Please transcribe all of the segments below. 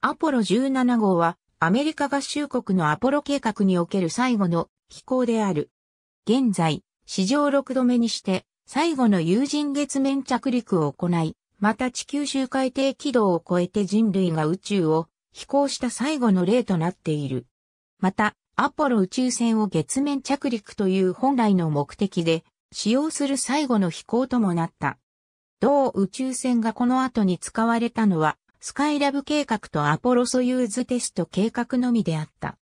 アポロ17号はアメリカ合衆国のアポロ計画における最後の飛行である。現在、史上6度目にして最後の有人月面着陸を行い、また地球周回低軌道を超えて人類が宇宙を飛行した最後の例となっている。また、アポロ宇宙船を月面着陸という本来の目的で使用する最後の飛行ともなった。同宇宙船がこの後に使われたのはスカイラブ計画とアポロソユーズテスト計画のみであった。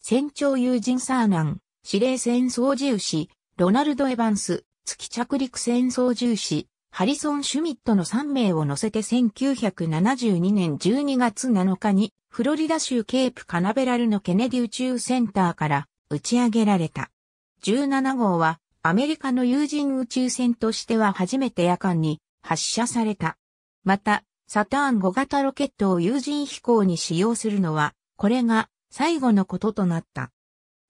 船長友人サーナン、司令船操縦士、ロナルド・エヴァンス、月着陸船操縦士、ハリソン・シュミットの3名を乗せて1972年12月7日にフロリダ州ケープカナベラルのケネディ宇宙センターから打ち上げられた。17号はアメリカの有人宇宙船としては初めて夜間に発射された。また、サターン5型ロケットを有人飛行に使用するのは、これが最後のこととなった。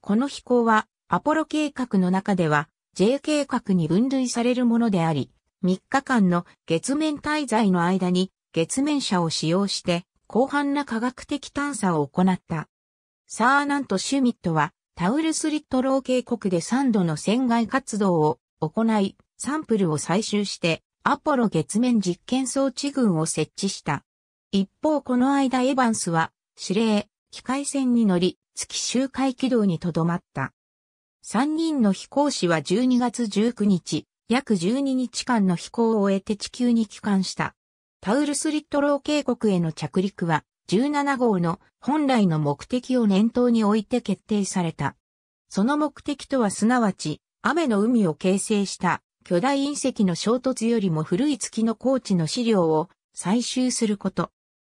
この飛行は、アポロ計画の中では、J 計画に分類されるものであり、3日間の月面滞在の間に月面車を使用して広範な科学的探査を行った。サーナント・シュミットはタウルスリットロー渓谷で3度の船外活動を行い、サンプルを採集してアポロ月面実験装置群を設置した。一方この間エヴァンスは司令、機械船に乗り、月周回軌道にとどまった。3人の飛行士は12月19日、約12日間の飛行を終えて地球に帰還した。タウルスリットロー渓谷への着陸は17号の本来の目的を念頭に置いて決定された。その目的とはすなわち雨の海を形成した巨大隕石の衝突よりも古い月の高地の資料を採集すること。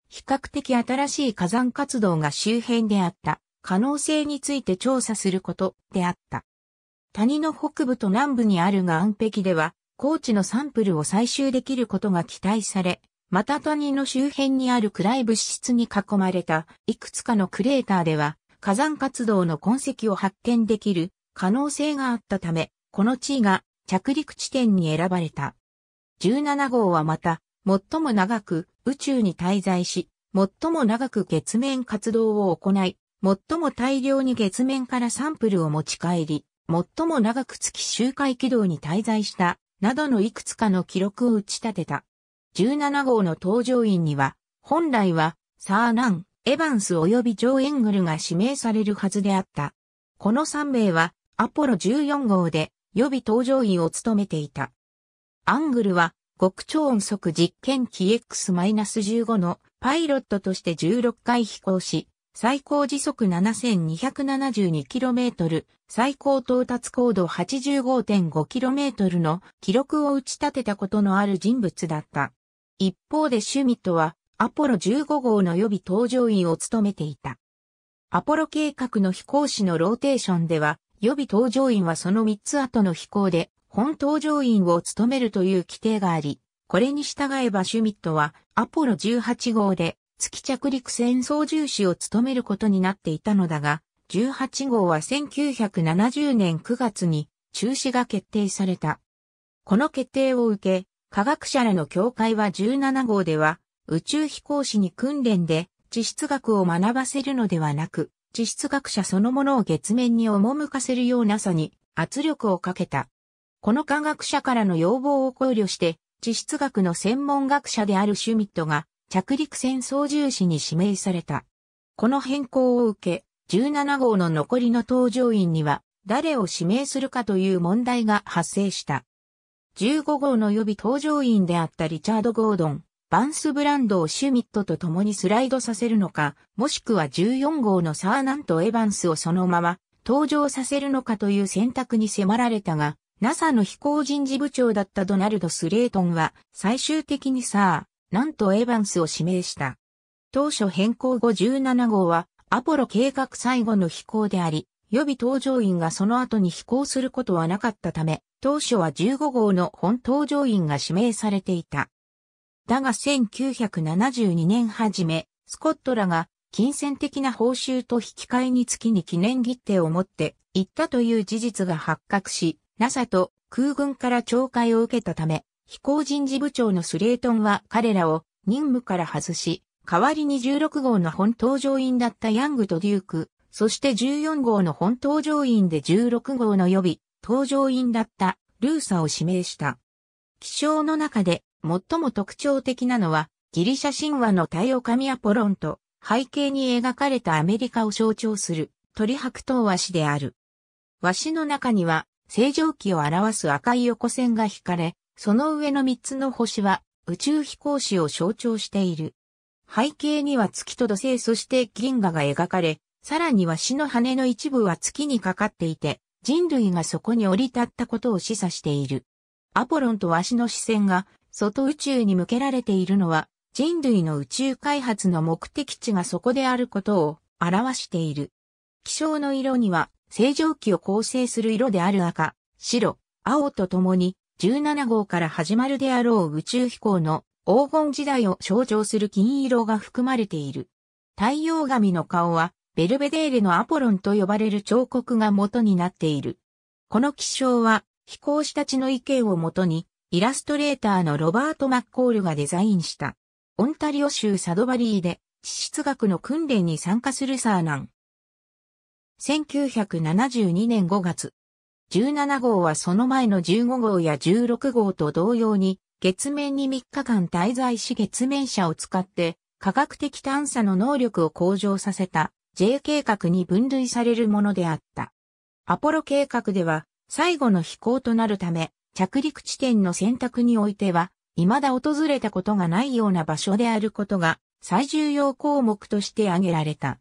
比較的新しい火山活動が周辺であった可能性について調査することであった。谷の北部と南部にあるが岸壁では、高地のサンプルを採集できることが期待され、また谷の周辺にある暗い物質に囲まれたいくつかのクレーターでは火山活動の痕跡を発見できる可能性があったため、この地位が着陸地点に選ばれた。17号はまた、最も長く宇宙に滞在し、最も長く月面活動を行い、最も大量に月面からサンプルを持ち帰り、最も長く月周回軌道に滞在した、などのいくつかの記録を打ち立てた。17号の搭乗員には、本来は、サーナン、エヴァンス及びジョー・エングルが指名されるはずであった。この3名は、アポロ14号で予備搭乗員を務めていた。アングルは極超音速実験機 X-15 のパイロットとして16回飛行し、最高時速 7272km、最高到達高度 85.5km の記録を打ち立てたことのある人物だった。一方でシュミットはアポロ15号の予備搭乗員を務めていた。アポロ計画の飛行士のローテーションでは、予備搭乗員はその3つ後の飛行で、本搭乗員を務めるという規定があり、これに従えばシュミットはアポロ18号で月着陸船操縦士を務めることになっていたのだが、18号は1970年9月に中止が決定された。この決定を受け、科学者らの協会は17号では宇宙飛行士に訓練で地質学を学ばせるのではなく、地質学者そのものを月面に赴かせるようなさに圧力をかけた。この科学者からの要望を考慮して、地質学の専門学者であるシュミットが着陸船操縦士に指名された。この変更を受け、17号の残りの搭乗員には誰を指名するかという問題が発生した。15号の予備搭乗員であったリチャード・ゴードン、バンスブランドをシュミットと共にスライドさせるのか、もしくは14号のサーナント・エヴァンスをそのまま登場させるのかという選択に迫られたが、NASA の飛行人事部長だったドナルド・スレートンは最終的にサーナント・エヴァンスを指名した。当初変更後17号はアポロ計画最後の飛行であり、予備搭乗員がその後に飛行することはなかったため、当初は15号の本搭乗員が指名されていた。だが1972年初め、スコットらが金銭的な報酬と引き換えにつきに記念切手を持って行ったという事実が発覚し、NASA と空軍から懲戒を受けたため、飛行人事部長のスレートンは彼らを任務から外し、代わりに16号の本搭乗員だったヤングとデューク、そして14号の本搭乗員で16号の予備、搭乗員だったルーサを指名した。気象の中で最も特徴的なのは、ギリシャ神話の太陽神アポロンと、背景に描かれたアメリカを象徴する鳥白桃和紙である。和紙の中には、星条旗を表す赤い横線が引かれ、その上の三つの星は宇宙飛行士を象徴している。背景には月と土星そして銀河が描かれ、さらには死の羽の一部は月にかかっていて、人類がそこに降り立ったことを示唆している。アポロンとワシの視線が外宇宙に向けられているのは、人類の宇宙開発の目的地がそこであることを表している。気象の色には、正常期を構成する色である赤、白、青とともに、17号から始まるであろう宇宙飛行の黄金時代を象徴する金色が含まれている。太陽神の顔は、ベルベデーレのアポロンと呼ばれる彫刻が元になっている。この気象は、飛行士たちの意見をもとに、イラストレーターのロバート・マッコールがデザインした。オンタリオ州サドバリーで地質学の訓練に参加するサーナン。1972年5月、17号はその前の15号や16号と同様に、月面に3日間滞在し月面車を使って科学的探査の能力を向上させた J 計画に分類されるものであった。アポロ計画では最後の飛行となるため着陸地点の選択においては、未だ訪れたことがないような場所であることが最重要項目として挙げられた。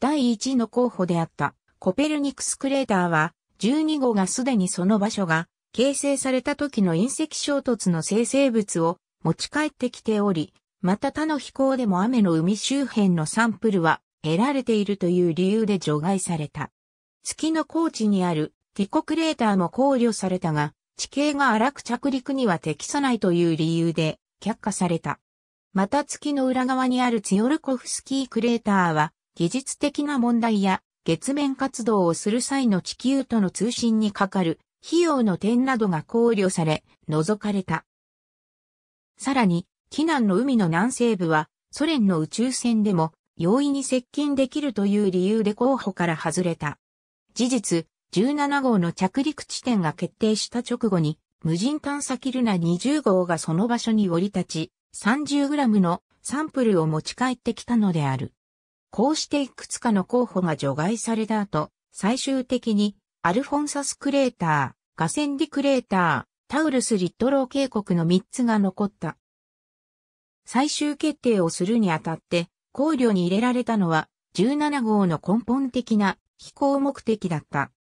第1の候補であったコペルニクスクレーターは12号がすでにその場所が形成された時の隕石衝突の生成物を持ち帰ってきており、また他の飛行でも雨の海周辺のサンプルは得られているという理由で除外された。月の高地にあるティコクレーターも考慮されたが、地形が荒く着陸には適さないという理由で却下された。また月の裏側にあるツヨルコフスキークレーターは、技術的な問題や月面活動をする際の地球との通信にかかる費用の点などが考慮され、除かれた。さらに、避難の海の南西部は、ソ連の宇宙船でも容易に接近できるという理由で候補から外れた。事実、17号の着陸地点が決定した直後に、無人探査キルナ20号がその場所に降り立ち、30g のサンプルを持ち帰ってきたのである。こうしていくつかの候補が除外された後、最終的にアルフォンサスクレーター、ガセンディクレーター、タウルス・リットロー渓谷の3つが残った。最終決定をするにあたって、考慮に入れられたのは17号の根本的な飛行目的だった。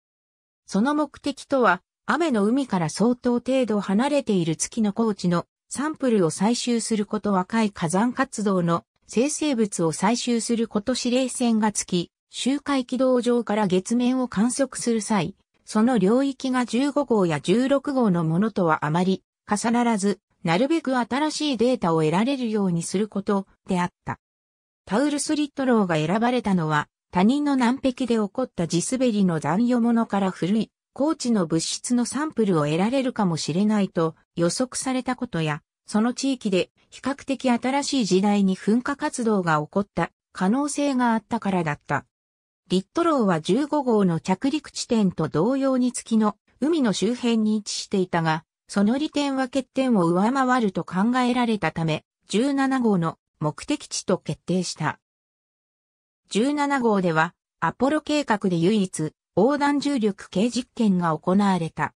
その目的とは、雨の海から相当程度離れている月の高地のサンプルを採集すること若い火山活動の生成物を採集すること指令船がつき、周回軌道上から月面を観測する際、その領域が15号や16号のものとはあまり重ならず、なるべく新しいデータを得られるようにすることであった。タウルス・リットローが選ばれたのは、他人の南壁で起こった地滑りの残余物から古い高地の物質のサンプルを得られるかもしれないと予測されたことや、その地域で比較的新しい時代に噴火活動が起こった可能性があったからだった。リットローは15号の着陸地点と同様に月の海の周辺に位置していたが、その利点は欠点を上回ると考えられたため、17号の目的地と決定した。17号では、アポロ計画で唯一、横断重力計実験が行われた。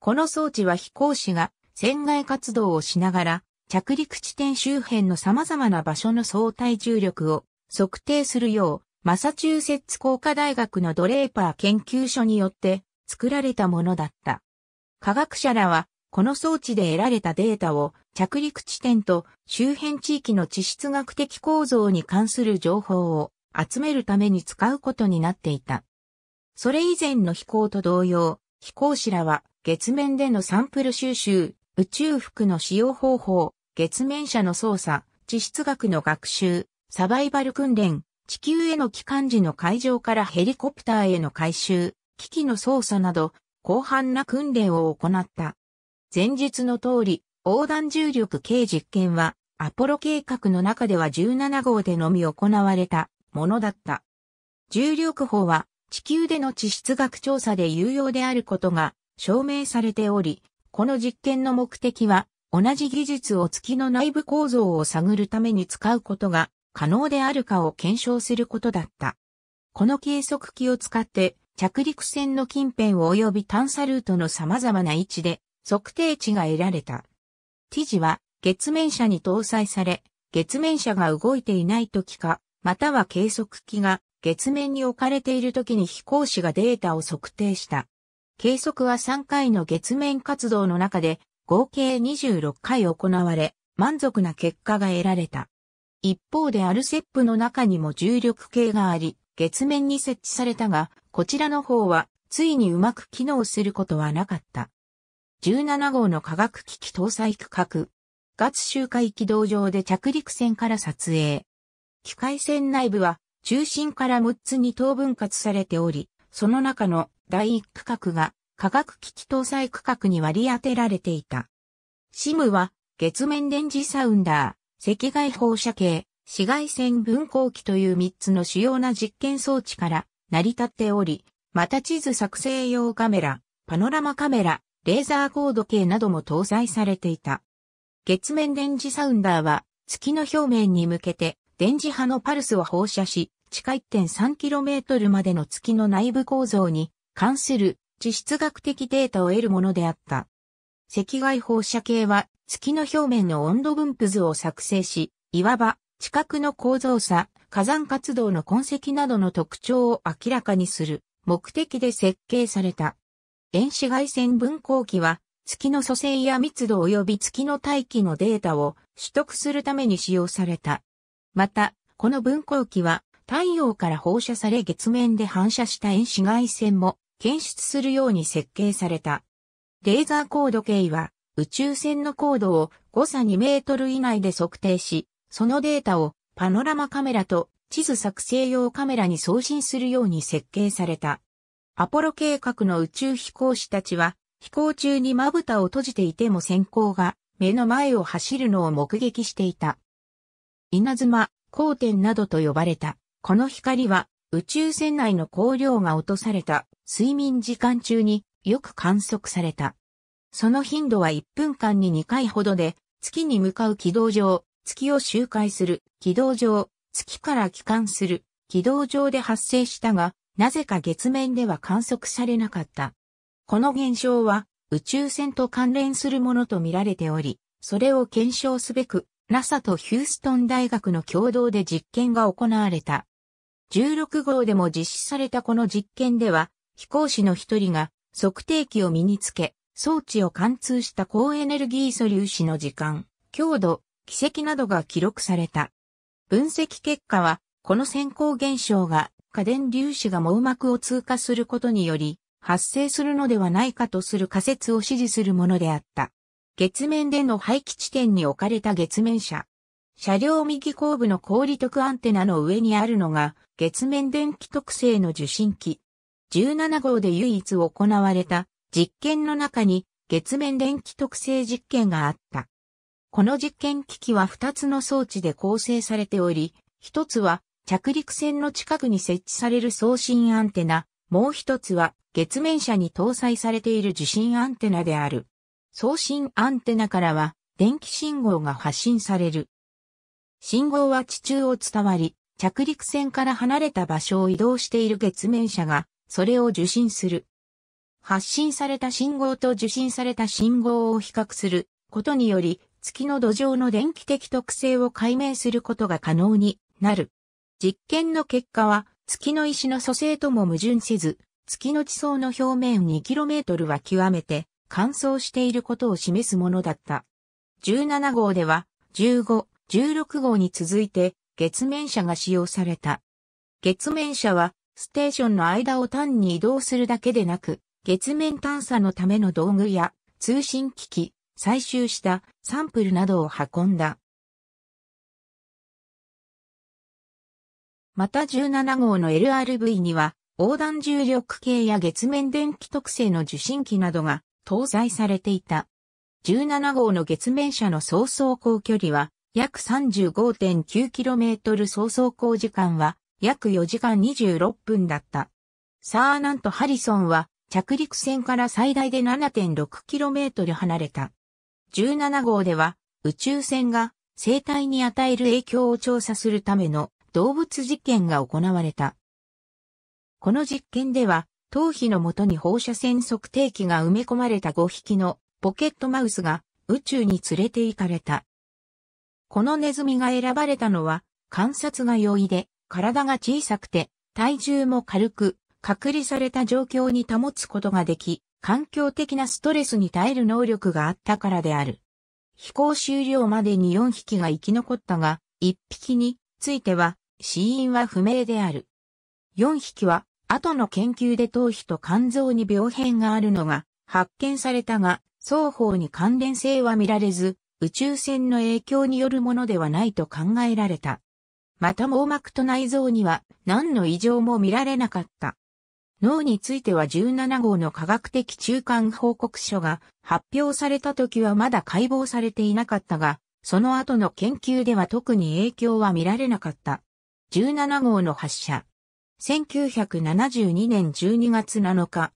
この装置は飛行士が船外活動をしながら、着陸地点周辺の様々な場所の相対重力を測定するよう、マサチューセッツ工科大学のドレーパー研究所によって作られたものだった。科学者らは、この装置で得られたデータを着陸地点と周辺地域の地質学的構造に関する情報を集めるために使うことになっていた。それ以前の飛行と同様、飛行士らは月面でのサンプル収集、宇宙服の使用方法、月面車の操作、地質学の学習、サバイバル訓練、地球への帰還時の海上からヘリコプターへの回収、機器の操作など、広範な訓練を行った。前述の通り、横断重力計実験は、アポロ計画の中では17号でのみ行われたものだった。重力法は地球での地質学調査で有用であることが証明されており、この実験の目的は同じ技術を月の内部構造を探るために使うことが可能であるかを検証することだった。この計測器を使って着陸船の近辺及び探査ルートの様々な位置で測定値が得られた。ティジは月面車に搭載され、月面車が動いていない時かまたは計測機が月面に置かれている時に飛行士がデータを測定した。計測は3回の月面活動の中で合計26回行われ、満足な結果が得られた。一方でアルセップの中にも重力計があり、月面に設置されたが、こちらの方はついにうまく機能することはなかった。17号の科学機器搭載区画、月周回軌道上で着陸船から撮影。機械線内部は中心から6つに等分割されており、その中の第1区画が化学機器搭載区画に割り当てられていた。シムは月面電磁サウンダー、赤外放射系、紫外線分光器という3つの主要な実験装置から成り立っており、また地図作成用カメラ、パノラマカメラ、レーザーコード計なども搭載されていた。月面電磁サウンダーは月の表面に向けて電磁波のパルスを放射し、地下 1.3km までの月の内部構造に関する地質学的データを得るものであった。赤外放射系は月の表面の温度分布図を作成し、いわば地殻の構造差、火山活動の痕跡などの特徴を明らかにする目的で設計された。遠子外線分光器は月の組成や密度及び月の大気のデータを取得するために使用された。また、この分光器は太陽から放射され月面で反射した遠紫外線も検出するように設計された。レーザー高度計は宇宙船の高度を誤差2メートル以内で測定し、そのデータをパノラマカメラと地図作成用カメラに送信するように設計された。アポロ計画の宇宙飛行士たちは飛行中にまぶたを閉じていても先行が目の前を走るのを目撃していた。稲妻、光点などと呼ばれた。この光は宇宙船内の光量が落とされた睡眠時間中によく観測された。その頻度は1分間に2回ほどで、月に向かう軌道上、月を周回する軌道上、月から帰還する軌道上で発生したが、なぜか月面では観測されなかった。この現象は宇宙船と関連するものとみられており、それを検証すべく NASA とヒューストン大学の共同で実験が行われた。16号でも実施されたこの実験では、飛行士の一人が測定器を身につけ、装置を貫通した高エネルギー素粒子の時間、強度、軌跡などが記録された。分析結果は、この先行現象が過電粒子が網膜を通過することにより、発生するのではないかとする仮説を支持するものであった。月面での廃棄地点に置かれた月面車。車両右後部の氷特アンテナの上にあるのが月面電気特性の受信機。17号で唯一行われた実験の中に月面電気特性実験があった。この実験機器は2つの装置で構成されており、1つは着陸船の近くに設置される送信アンテナ、もう1つは月面車に搭載されている受信アンテナである。送信アンテナからは電気信号が発信される。信号は地中を伝わり、着陸船から離れた場所を移動している月面車が、それを受信する。発信された信号と受信された信号を比較することにより、月の土壌の電気的特性を解明することが可能になる。実験の結果は、月の石の組成とも矛盾せず、月の地層の表面 2km は極めて乾燥していることを示すものだった。17号では、15、16号に続いて、月面車が使用された。月面車は、ステーションの間を単に移動するだけでなく、月面探査のための道具や通信機器、採集したサンプルなどを運んだ。また17号の LRV には、横断重力計や月面電気特性の受信機などが搭載されていた。17号の月面車の総走行距離は約 35.9km 総走行時間は約4時間26分だった。サーナント・ハリソンは着陸船から最大で 7.6km 離れた。17号では宇宙船が生態に与える影響を調査するための動物実験が行われた。この実験では頭皮のもとに放射線測定器が埋め込まれた5匹のポケットマウスが宇宙に連れて行かれた。このネズミが選ばれたのは観察が容易で体が小さくて体重も軽く隔離された状況に保つことができ環境的なストレスに耐える能力があったからである。飛行終了までに4匹が生き残ったが1匹については死因は不明である。4匹は後の研究で頭皮と肝臓に病変があるのが発見されたが、双方に関連性は見られず、宇宙船の影響によるものではないと考えられた。また網膜と内臓には何の異常も見られなかった。脳については17号の科学的中間報告書が発表された時はまだ解剖されていなかったが、その後の研究では特に影響は見られなかった。17号の発射。1972年12月7日。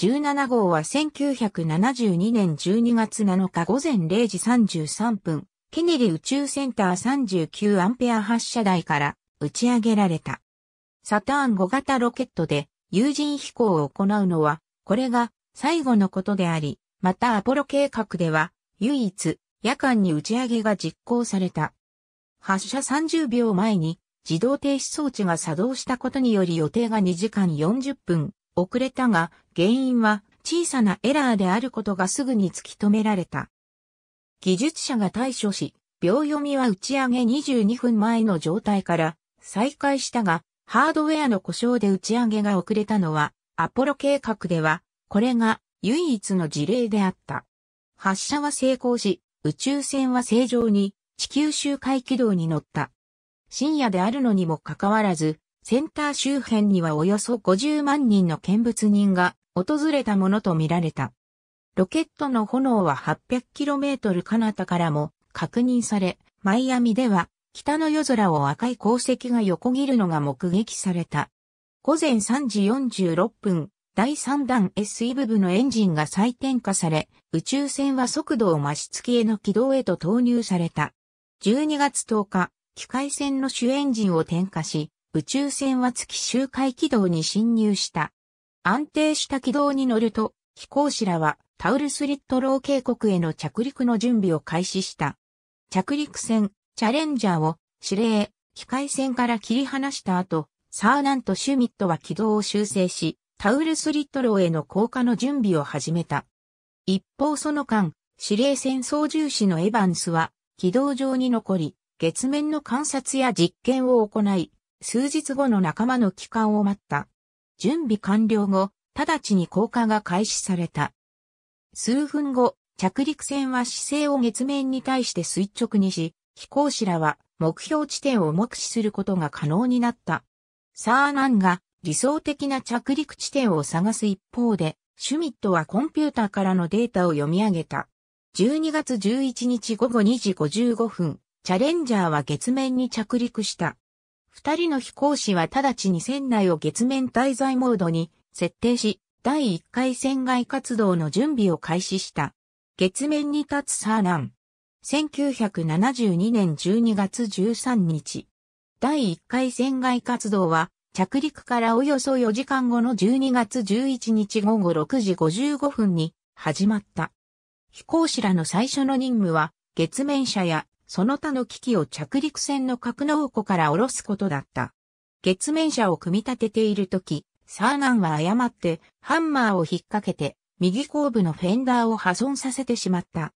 17号は1972年12月7日午前0時33分、ケネディ宇宙センター39アンペア発射台から打ち上げられた。サターン5型ロケットで有人飛行を行うのは、これが最後のことであり、またアポロ計画では唯一夜間に打ち上げが実行された。発射30秒前に自動停止装置が作動したことにより予定が2時間40分遅れたが、原因は小さなエラーであることがすぐに突き止められた。技術者が対処し、秒読みは打ち上げ22分前の状態から再開したが、ハードウェアの故障で打ち上げが遅れたのは、アポロ計画では、これが唯一の事例であった。発射は成功し、宇宙船は正常に地球周回軌道に乗った。深夜であるのにもかかわらず、センター周辺にはおよそ50万人の見物人が訪れたものとみられた。ロケットの炎は 800km 彼方からも確認され、マイアミでは北の夜空を赤い鉱石が横切るのが目撃された。午前3時46分、第3弾 SE 部のエンジンが再点火され、宇宙船は速度を増し付への軌道へと投入された。12月10日、機械船の主エンジンを点火し、宇宙船は月周回軌道に侵入した。安定した軌道に乗ると、飛行士らはタウルスリットロー渓谷への着陸の準備を開始した。着陸船、チャレンジャーを指令、機械船から切り離した後、サーナント・シュミットは軌道を修正し、タウルスリットローへの降下の準備を始めた。一方その間、指令船操縦士のエヴァンスは軌道上に残り、月面の観察や実験を行い、数日後の仲間の帰還を待った。準備完了後、直ちに降下が開始された。数分後、着陸船は姿勢を月面に対して垂直にし、飛行士らは目標地点を目視することが可能になった。サーナンが理想的な着陸地点を探す一方で、シュミットはコンピューターからのデータを読み上げた。12月11日午後2時55分、チャレンジャーは月面に着陸した。二人の飛行士は直ちに船内を月面滞在モードに設定し、第1回船外活動の準備を開始した。月面に立つサーラン。1972年12月13日。第1回船外活動は、着陸からおよそ4時間後の12月11日午後6時55分に始まった。飛行士らの最初の任務は、月面車やその他の機器を着陸船の格納庫から下ろすことだった。月面車を組み立てているとき、サーナンは誤ってハンマーを引っ掛けて右後部のフェンダーを破損させてしまった。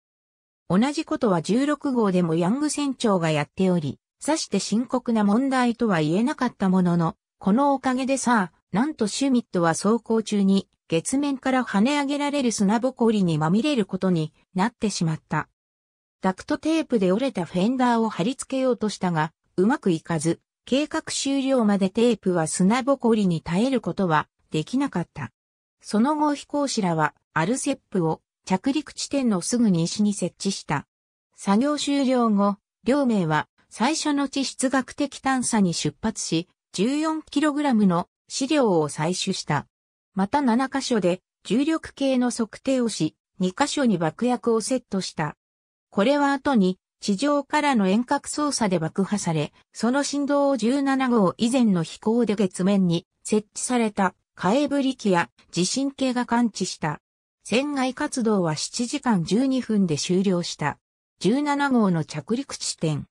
同じことは16号でもヤング船長がやっており、さして深刻な問題とは言えなかったものの、このおかげでさ、なんとシュミットは走行中に月面から跳ね上げられる砂ぼこりにまみれることになってしまった。ダクトテープで折れたフェンダーを貼り付けようとしたが、うまくいかず、計画終了までテープは砂ぼこりに耐えることはできなかった。その後飛行士らはアルセップを着陸地点のすぐ西に設置した。作業終了後、両名は最初の地質学的探査に出発し、14kg の資料を採取した。また7箇所で重力計の測定をし、2箇所に爆薬をセットした。これは後に地上からの遠隔操作で爆破され、その振動を17号以前の飛行で月面に設置されたカエブリ機や地震計が感知した。船外活動は7時間12分で終了した。17号の着陸地点。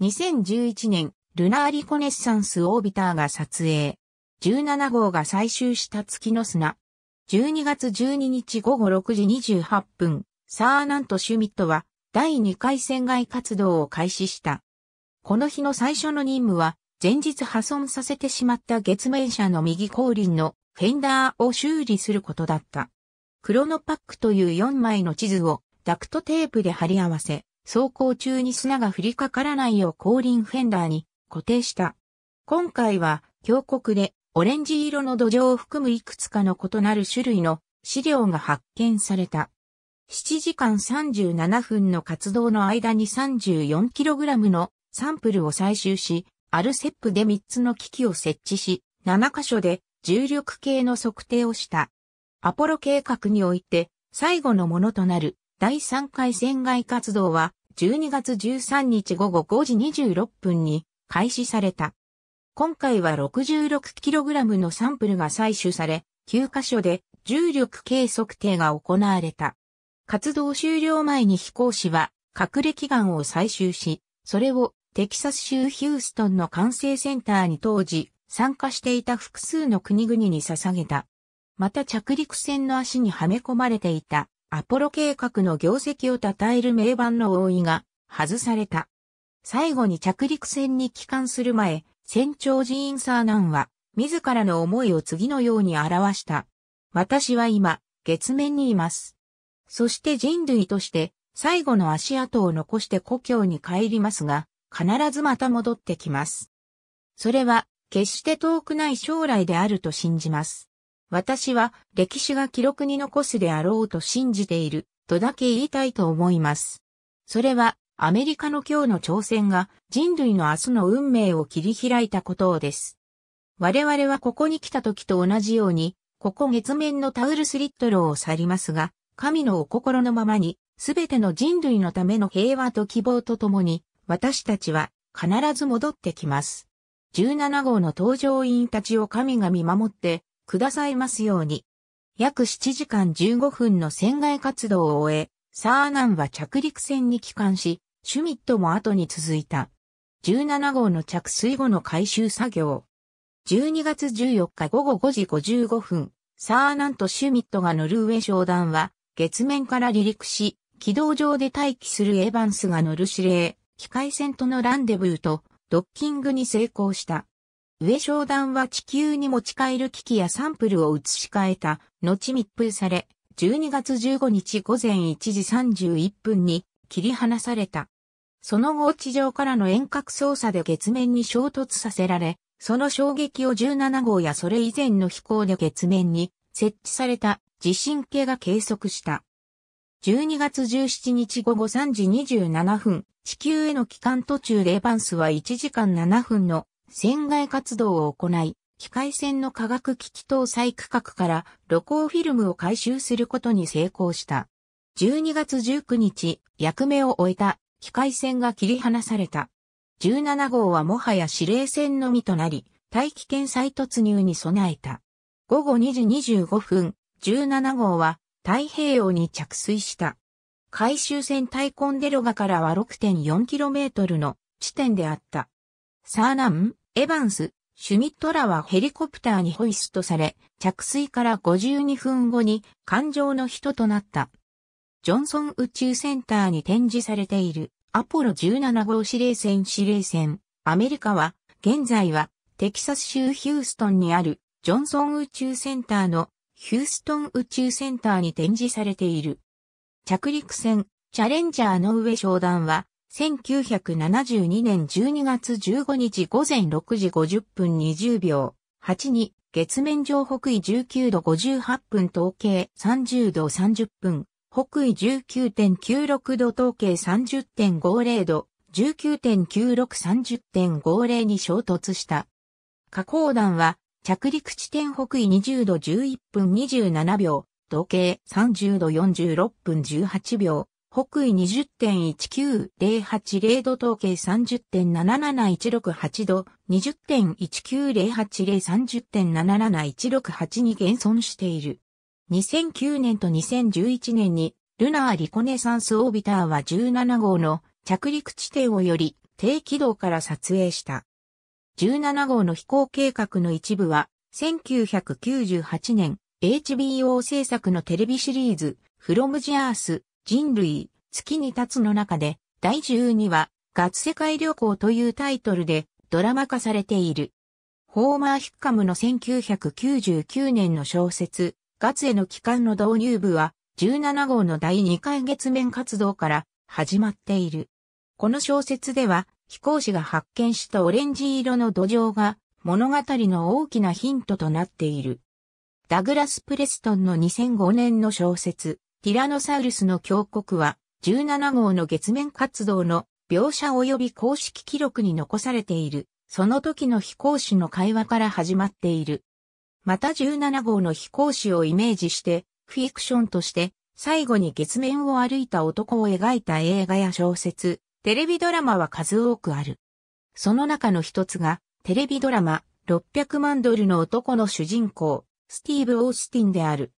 2011年、ルナーリコネッサンスオービターが撮影。17号が採集した月の砂。12月12日午後6時28分、サーナント・シュミットは第2回船外活動を開始した。この日の最初の任務は、前日破損させてしまった月面車の右後輪のフェンダーを修理することだった。クロノパックという4枚の地図をダクトテープで貼り合わせ、走行中に砂が降りかからないよう後輪フェンダーに固定した。今回は、峡谷でオレンジ色の土壌を含むいくつかの異なる種類の資料が発見された。7時間37分の活動の間に 34kg のサンプルを採集し、アルセップで3つの機器を設置し、7箇所で重力計の測定をした。アポロ計画において最後のものとなる第3回船外活動は12月13日午後5時26分に開始された。今回は 66kg のサンプルが採取され、9箇所で重力計測定が行われた。活動終了前に飛行士は、隠れ祈願を採集し、それをテキサス州ヒューストンの管制センターに当時参加していた複数の国々に捧げた。また着陸船の足にはめ込まれていたアポロ計画の業績を称える名盤の覆いが外された。最後に着陸船に帰還する前、船長ジーン・サーナンは自らの思いを次のように表した。私は今、月面にいます。そして人類として最後の足跡を残して故郷に帰りますが、必ずまた戻ってきます。それは決して遠くない将来であると信じます。私は歴史が記録に残すであろうと信じているとだけ言いたいと思います。それはアメリカの今日の挑戦が人類の明日の運命を切り開いたことです。我々はここに来た時と同じように、ここ月面のタウルスリットローを去りますが、神のお心のままに、すべての人類のための平和と希望とともに、私たちは必ず戻ってきます。17号の搭乗員たちを神が見守ってくださいますように。約7時間15分の船外活動を終え、サーナンは着陸船に帰還し、シュミットも後に続いた。17号の着水後の回収作業。12月14日午後5時55分、サーナンとシュミットが乗る上商談は、月面から離陸し、軌道上で待機するエヴァンスが乗る指令、機械船とのランデブーとドッキングに成功した。上昇弾は地球に持ち帰る機器やサンプルを移し替えた、後密封され、12月15日午前1時31分に切り離された。その後地上からの遠隔操作で月面に衝突させられ、その衝撃を17号やそれ以前の飛行で月面に設置された地震計が計測した。12月17日午後3時27分、地球への帰還途中レーバンスは1時間7分の船外活動を行い、機械船の化学機器搭載区画から露光フィルムを回収することに成功した。12月19日、役目を終えた機械船が切り離された。17号はもはや指令船のみとなり、大気圏再突入に備えた。午後2時25分、17号は太平洋に着水した。回収船タイコンデロガからは 6.4km の地点であった。サーナン、エバンス、シュミットらはヘリコプターにホイストされ、着水から52分後に艦上の人となった。ジョンソン宇宙センターに展示されているアポロ17号司令船司令船。アメリカは現在はテキサス州ヒューストンにあるジョンソン宇宙センターのヒューストン宇宙センターに展示されている。着陸船チャレンジャーの上商談は1972年12月15日午前6時50分20秒8に月面上北緯19度58分統計30度30分北緯19.96度統計30.50度19.9630.50に衝突した。加工弾は着陸地点北緯20度11分27秒、時計30度46分18秒、北緯20.19080度統計30.77168度20.1908030.77168に現存している。2009年と2011年にルナーリコネサンスオービターは17号の着陸地点をより低軌道から撮影した。17号の飛行計画の一部は、1998年、HBO 制作のテレビシリーズ、From the Earth、人類、月に立つの中で、第12話、ツ世界旅行というタイトルでドラマ化されている。ホーマー・ヒッカムの1999年の小説、ガツへの帰還の導入部は、17号の第2回月面活動から始まっている。この小説では、飛行士が発見したオレンジ色の土壌が物語の大きなヒントとなっている。ダグラス・プレストンの2005年の小説、ティラノサウルスの峡谷は、17号の月面活動の描写及び公式記録に残されている、その時の飛行士の会話から始まっている。また17号の飛行士をイメージして、フィクションとして、最後に月面を歩いた男を描いた映画や小説、テレビドラマは数多くある。その中の一つが、テレビドラマ、600万ドルの男の主人公、スティーブ・オースティンである。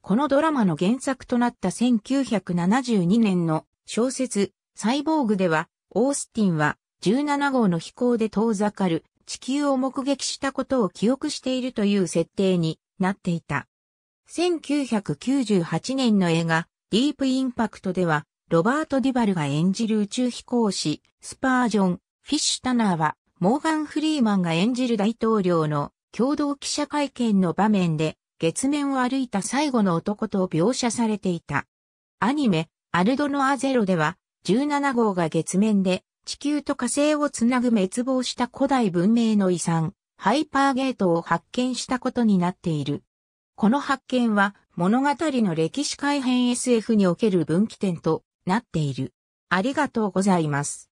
このドラマの原作となった1972年の小説、サイボーグでは、オースティンは17号の飛行で遠ざかる地球を目撃したことを記憶しているという設定になっていた。1998年の映画、ディープインパクトでは、ロバート・デュバルが演じる宇宙飛行士、スパージョン、フィッシュ・タナーは、モーガン・フリーマンが演じる大統領の共同記者会見の場面で、月面を歩いた最後の男と描写されていた。アニメ、アルドノアゼロでは、17号が月面で、地球と火星をつなぐ滅亡した古代文明の遺産、ハイパーゲートを発見したことになっている。この発見は、物語の歴史改変 SF における分岐点となっている。ありがとうございます。